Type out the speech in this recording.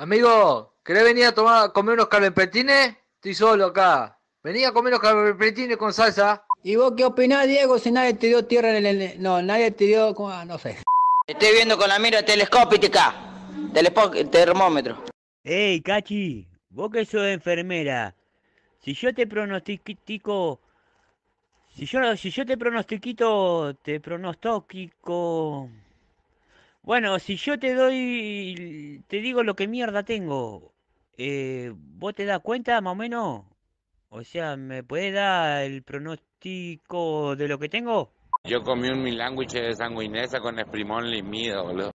Amigo, ¿querés venir a tomar, comer unos carpetines? Estoy solo acá. Vení a comer unos carpetines con salsa. ¿Y vos qué opinás, Diego, si nadie te dio tierra en el... No, nadie te dio... Ah, no sé. Estoy viendo con la mira telescópica. Telespo... Termómetro. Ey, Cachi, vos que sos enfermera. Si yo te pronostico... Si yo, si yo te pronostiquito... Te pronostico... Bueno, si yo te doy, te digo lo que mierda tengo, eh, ¿vos te das cuenta más o menos? O sea, ¿me puedes dar el pronóstico de lo que tengo? Yo comí un milanguiche de sanguinesa con esprimón limido, boludo.